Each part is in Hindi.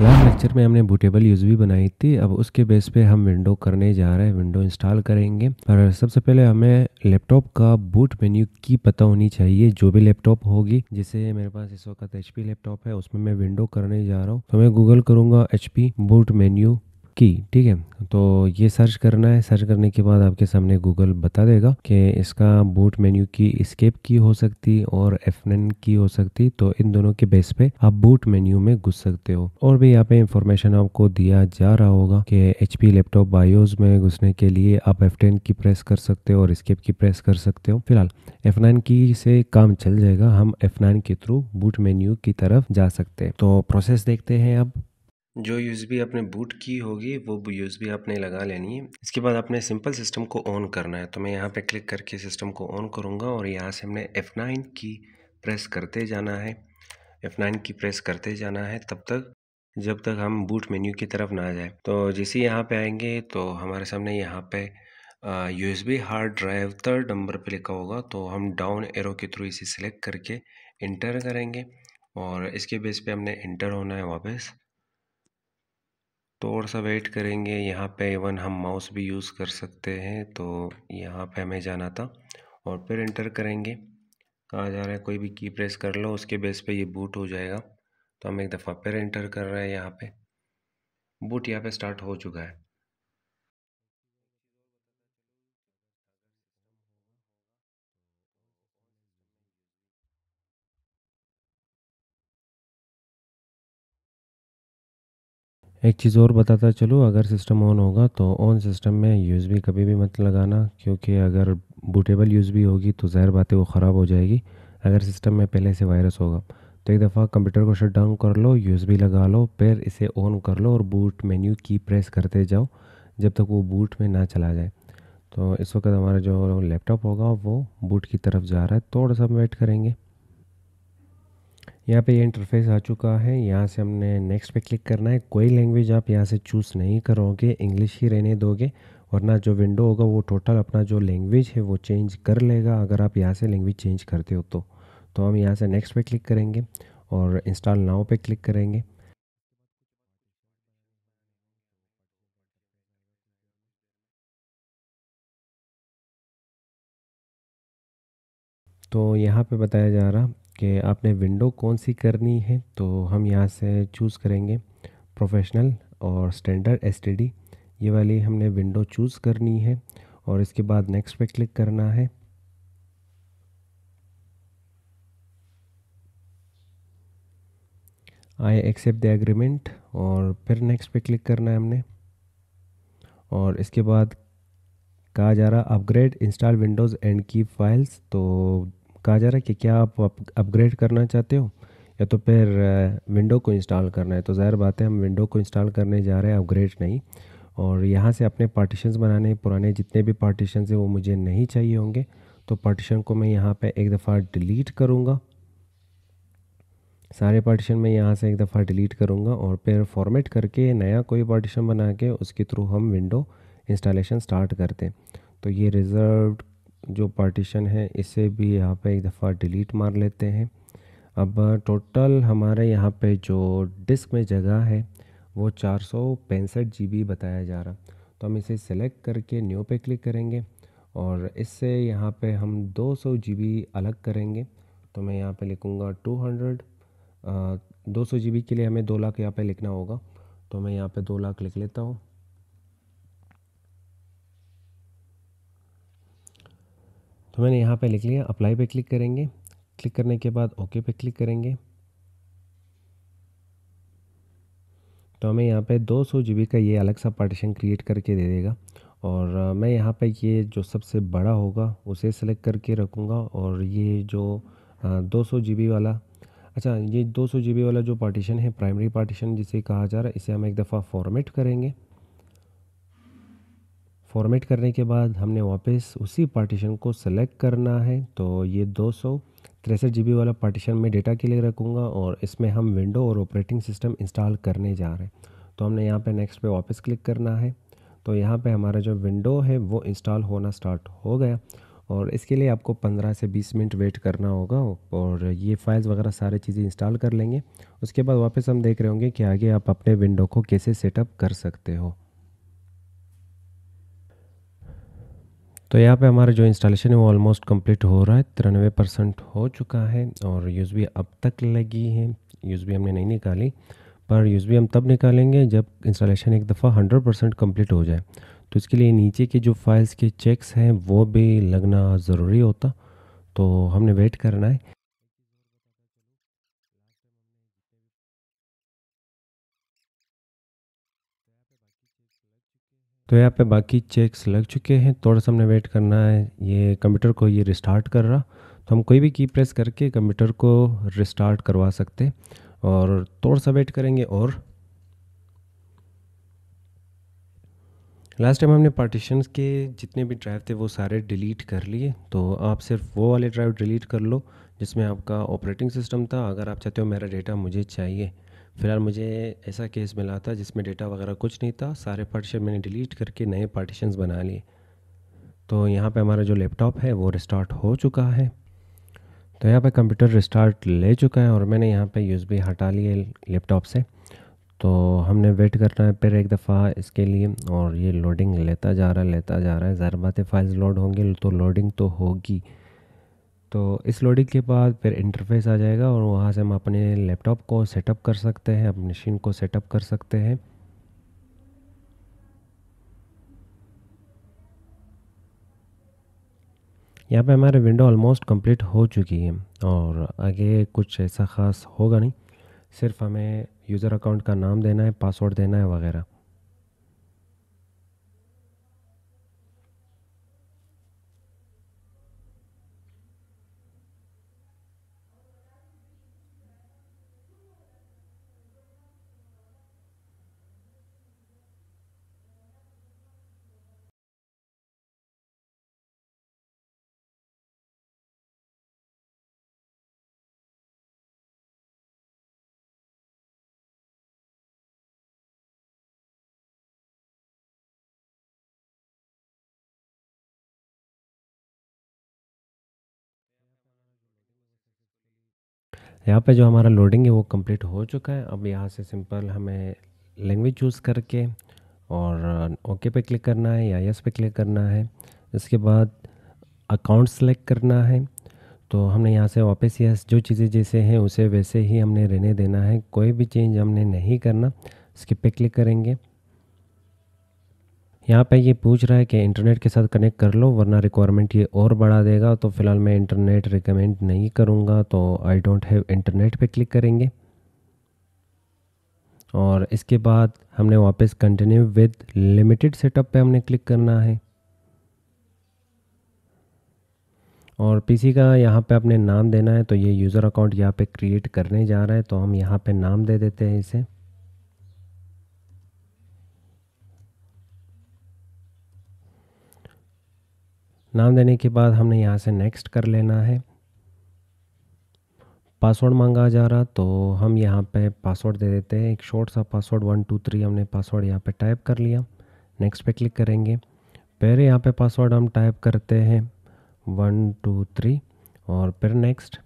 लास्ट लेक्चर में हमने बूटेबल यूज़ भी बनाई थी अब उसके बेस पे हम विंडो करने जा रहे हैं विंडो इंस्टॉल करेंगे और सबसे पहले हमें लैपटॉप का बूट मेन्यू की पता होनी चाहिए जो भी लैपटॉप होगी जैसे मेरे पास इस वक्त एच लैपटॉप है उसमें मैं विंडो करने जा रहा हूँ तो मैं गूगल करूंगा एच बूट मेन्यू की ठीक है तो ये सर्च करना है सर्च करने के बाद आपके सामने गूगल बता देगा कि इसका बूट मेन्यू की स्केप की हो सकती और एफ की हो सकती तो इन दोनों के बेस पे आप बूट मेन्यू में घुस सकते हो और भी यहाँ पे इंफॉर्मेशन आपको दिया जा रहा होगा कि एच लैपटॉप बायोज में घुसने के लिए आप एफ की प्रेस कर सकते हो और स्केप की प्रेस कर सकते हो फिलहाल एफ की से काम चल जाएगा हम एफ के थ्रू बूट मेन्यू की तरफ जा सकते हैं तो प्रोसेस देखते हैं अब जो यूज़बी आपने बूट की होगी वो यूज़बी आपने लगा लेनी है इसके बाद आपने सिंपल सिस्टम को ऑन करना है तो मैं यहाँ पे क्लिक करके सिस्टम को ऑन करूँगा और यहाँ से हमने F9 की प्रेस करते जाना है F9 की प्रेस करते जाना है तब तक जब तक हम बूट मेन्यू की तरफ ना जाए तो जैसे यहाँ पे आएंगे तो हमारे सामने यहाँ पे B hard drive third number पर लिखा होगा तो हम डाउन एरो के थ्रू इसे सेलेक्ट करके इंटर करेंगे और इसके बेस पे हमने इंटर होना है वापस थोड़ा सा वेट करेंगे यहाँ पे इवन हम माउस भी यूज़ कर सकते हैं तो यहाँ पे हमें जाना था और फिर इंटर करेंगे कहाँ जा रहा है कोई भी की प्रेस कर लो उसके बेस पे ये बूट हो जाएगा तो हम एक दफ़ा फिर इंटर कर रहे हैं यहाँ पे बूट यहाँ पे स्टार्ट हो चुका है एक चीज़ और बताता चलो अगर सिस्टम ऑन होगा तो ऑन सिस्टम में यूएसबी कभी भी मत लगाना क्योंकि अगर बूटेबल यूएसबी होगी तो ज़ाहिर बात है वो ख़राब हो जाएगी अगर सिस्टम में पहले से वायरस होगा तो एक दफ़ा कंप्यूटर को शट डाउन कर लो यूएसबी लगा लो फिर इसे ऑन कर लो और बूट मेन्यू की प्रेस करते जाओ जब तक वो बूट में ना चला जाए तो इस वक्त हमारा जो लैपटॉप होगा वो बूट की तरफ जा रहा है थोड़ा सा वेट करेंगे यहाँ पे ये इंटरफेस आ चुका है यहाँ से हमने नेक्स्ट पे क्लिक करना है कोई लैंग्वेज आप यहाँ से चूज़ नहीं करोगे इंग्लिश ही रहने दोगे वरना जो विंडो होगा वो टोटल अपना जो लैंग्वेज है वो चेंज कर लेगा अगर आप यहाँ से लैंग्वेज चेंज करते हो तो तो हम यहाँ से नेक्स्ट पे क्लिक करेंगे और इंस्टॉल नाव पे क्लिक करेंगे तो यहाँ पे बताया जा रहा कि आपने विंडो कौन सी करनी है तो हम यहाँ से चूज़ करेंगे प्रोफेशनल और स्टैंडर्ड एस ये वाली हमने विंडो चूज़ करनी है और इसके बाद नेक्स्ट पे क्लिक करना है आई एक्सेप्ट द एग्रीमेंट और फिर नेक्स्ट पे क्लिक करना है हमने और इसके बाद कहा जा रहा upgrade install Windows and keep files तो कहा जा रहा है कि क्या आप अपग्रेड करना चाहते हो या तो फिर विंडो को इंस्टॉल करना है तो ज़ाहिर बात है हम विंडो को इंस्टॉल करने जा रहे हैं अपग्रेड नहीं और यहाँ से अपने पार्टीशंस बनाने पुराने जितने भी पार्टीशंस हैं वो मुझे नहीं चाहिए होंगे तो पार्टीशन को मैं यहाँ पे एक दफ़ा डिलीट करूँगा सारे पार्टीशन मैं यहाँ से एक दफ़ा डिलीट करूँगा और फिर फॉर्मेट करके नया कोई पार्टीशन बना के उसके थ्रू हम विंडो इंस्टॉलेशन स्टार्ट करते हैं तो ये रिज़र्व जो पार्टीशन है इसे भी यहाँ पे एक दफ़ा डिलीट मार लेते हैं अब टोटल हमारे यहाँ पे जो डिस्क में जगह है वो चार सौ पैंसठ जी बताया जा रहा तो हम इसे सेलेक्ट करके न्यू पे क्लिक करेंगे और इससे यहाँ पे हम दो सौ जी अलग करेंगे तो मैं यहाँ पे लिखूँगा टू हंड्रेड दो सौ जी के लिए हमें दो लाख यहाँ पे लिखना होगा तो मैं यहाँ पे दो लाख लिख लेता हूँ तो मैंने यहाँ पे लिख लिया अप्लाई पे क्लिक करेंगे क्लिक करने के बाद ओके पे क्लिक करेंगे तो हमें यहाँ पे 200 जीबी का ये अलग सा पार्टीशन क्रिएट करके दे देगा और मैं यहाँ पे ये जो सबसे बड़ा होगा उसे सेलेक्ट करके रखूँगा और ये जो दो सौ वाला अच्छा ये दो सौ वाला जो पार्टीशन है प्राइमरी पार्टीशन जिसे कहा जा रहा है इसे हम एक दफ़ा फॉर्मेट करेंगे फॉर्मेट करने के बाद हमने वापस उसी पार्टीशन को सेलेक्ट करना है तो ये दो सौ तिरसठ जी वाला पार्टीशन में डेटा के लिए रखूँगा और इसमें हम विंडो और ऑपरेटिंग सिस्टम इंस्टॉल करने जा रहे हैं तो हमने यहाँ पे नेक्स्ट पे वापस क्लिक करना है तो यहाँ पे हमारा जो विंडो है वो इंस्टॉल होना स्टार्ट हो गया और इसके लिए आपको 15 से 20 मिनट वेट करना होगा और ये फाइल्स वगैरह सारे चीज़ें इंस्टॉल कर लेंगे उसके बाद वापस हम देख रहे होंगे कि आगे आप अपने विंडो को कैसे सेटअप कर सकते हो तो यहाँ पे हमारा जो इंस्टॉलेशन है वो ऑलमोस्ट कंप्लीट हो रहा है तिरानवे परसेंट हो चुका है और यूज़ अब तक लगी है यूज़ हमने नहीं निकाली पर यूज़ हम तब निकालेंगे जब इंस्टॉलेशन एक दफ़ा हंड्रेड परसेंट कम्प्लीट हो जाए तो इसके लिए नीचे के जो फाइल्स के चेक्स हैं वो भी लगना ज़रूरी होता तो हमने वेट करना है तो यहाँ पे बाकी चेक्स लग चुके हैं थोड़ा सा हमने वेट करना है ये कंप्यूटर को ये रिस्टार्ट कर रहा तो हम कोई भी की प्रेस करके कंप्यूटर को रिस्टार्ट करवा सकते और थोड़ा सा वेट करेंगे और लास्ट टाइम हमने पार्टीशन के जितने भी ड्राइव थे वो सारे डिलीट कर लिए तो आप सिर्फ वो वाले ड्राइव डिलीट कर लो जिसमें आपका ऑपरेटिंग सिस्टम था अगर आप चाहते हो मेरा डेटा मुझे चाहिए फिलहाल मुझे ऐसा केस मिला था जिसमें डेटा वगैरह कुछ नहीं था सारे पार्टीशन मैंने डिलीट करके नए पार्टीशन बना लिए तो यहाँ पे हमारा जो लैपटॉप है वो रिस्टार्ट हो चुका है तो यहाँ पे कंप्यूटर रिस्टार्ट ले चुका है और मैंने यहाँ पे यूज़बी हटा लिए लैपटॉप से तो हमने वेट करना है फिर एक दफ़ा इसके लिए और ये लोडिंग लेता जा रहा है लेता जा रहा है ज़रबात फाइल्स लोड होंगे तो लोडिंग तो होगी तो इस लोडिंग के बाद फिर इंटरफेस आ जाएगा और वहाँ से हम अपने लैपटॉप को सेटअप कर सकते हैं अपनी मशीन को सेटअप कर सकते हैं यहाँ पे हमारे विंडो ऑलमोस्ट कंप्लीट हो चुकी है और आगे कुछ ऐसा ख़ास होगा नहीं सिर्फ हमें यूज़र अकाउंट का नाम देना है पासवर्ड देना है वगैरह यहाँ पे जो हमारा लोडिंग है वो कंप्लीट हो चुका है अब यहाँ से सिंपल हमें लैंग्वेज चूज़ करके और ओके uh, पे क्लिक करना है या यस पे क्लिक करना है इसके बाद अकाउंट सेलेक्ट करना है तो हमने यहाँ से वापस यस जो चीज़ें जैसे हैं उसे वैसे ही हमने रहने देना है कोई भी चेंज हमने नहीं करना इसके पे क्लिक करेंगे यहाँ पे ये पूछ रहा है कि इंटरनेट के साथ कनेक्ट कर लो वरना रिक्वायरमेंट ये और बढ़ा देगा तो फ़िलहाल मैं इंटरनेट रिकमेंड नहीं करूँगा तो आई डोंट हैव इंटरनेट पे क्लिक करेंगे और इसके बाद हमने वापस कंटिन्यू विद लिमिटेड सेटअप पे हमने क्लिक करना है और पीसी का यहाँ पे आपने नाम देना है तो ये यूज़र अकाउंट यहाँ पे क्रिएट करने जा रहा है तो हम यहाँ पे नाम दे देते हैं इसे नाम देने के बाद हमने यहाँ से नेक्स्ट कर लेना है पासवर्ड मांगा जा रहा तो हम यहाँ पे पासवर्ड दे देते हैं एक शॉर्ट सा पासवर्ड वन टू थ्री हमने पासवर्ड यहाँ पे टाइप कर लिया नेक्स्ट पे क्लिक करेंगे पहले यहाँ पे पासवर्ड हम टाइप करते हैं वन टू थ्री और फिर नेक्स्ट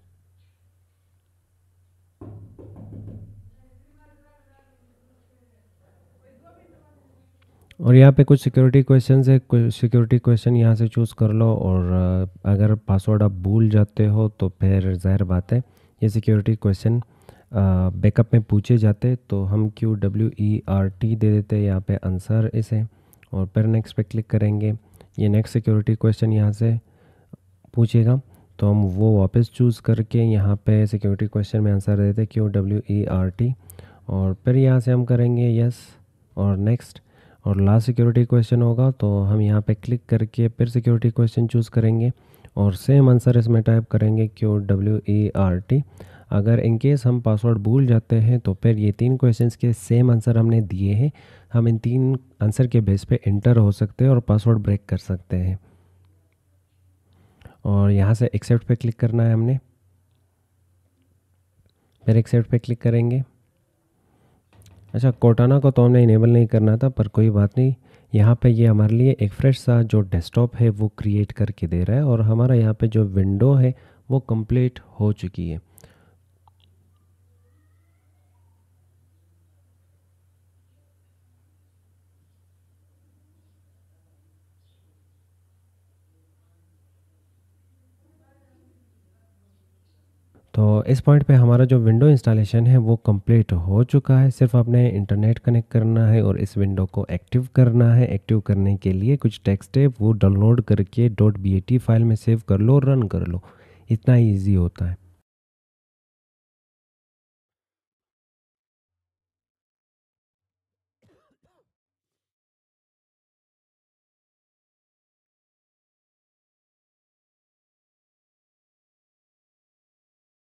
और यहाँ पे कुछ सिक्योरिटी क्वेश्चन है कुछ सिक्योरिटी क्वेश्चन यहाँ से चूज़ कर लो और अगर पासवर्ड आप भूल जाते हो तो फिर ज़ाहिर बात है ये सिक्योरिटी क्वेश्चन बैकअप में पूछे जाते तो हम Q W E R T दे देते यहाँ पे आंसर इसे और फिर नेक्स्ट पे क्लिक करेंगे ये नेक्स्ट सिक्योरिटी क्वेश्चन यहाँ से पूछेगा तो हम वो वापस चूज़ करके यहाँ पे सिक्योरिटी क्वेश्चन में आंसर देते Q W E R T और फिर यहाँ से हम करेंगे यस और नेक्स्ट और लास्ट सिक्योरिटी क्वेश्चन होगा तो हम यहाँ पे क्लिक करके फिर सिक्योरिटी क्वेश्चन चूज़ करेंगे और सेम आंसर इसमें टाइप करेंगे Q W E R T अगर इन केस हम पासवर्ड भूल जाते हैं तो फिर ये तीन क्वेश्चंस के सेम आंसर हमने दिए हैं हम इन तीन आंसर के बेस पे इंटर हो सकते हैं और पासवर्ड ब्रेक कर सकते हैं और यहाँ से एक्सेप्ट पे क्लिक करना है हमने फिर एक्सेप्ट पे क्लिक करेंगे अच्छा कोटाना को तो हमने इनेबल नहीं करना था पर कोई बात नहीं यहाँ पे ये हमारे लिए एक फ्रेश सा जो डेस्कटॉप है वो क्रिएट करके दे रहा है और हमारा यहाँ पे जो विंडो है वो कंप्लीट हो चुकी है तो इस पॉइंट पे हमारा जो विंडो इंस्टॉलेशन है वो कंप्लीट हो चुका है सिर्फ आपने इंटरनेट कनेक्ट करना है और इस विंडो को एक्टिव करना है एक्टिव करने के लिए कुछ टेक्स्ट है वो डाउनलोड करके डॉट बी फाइल में सेव कर लो रन कर लो इतना ईजी होता है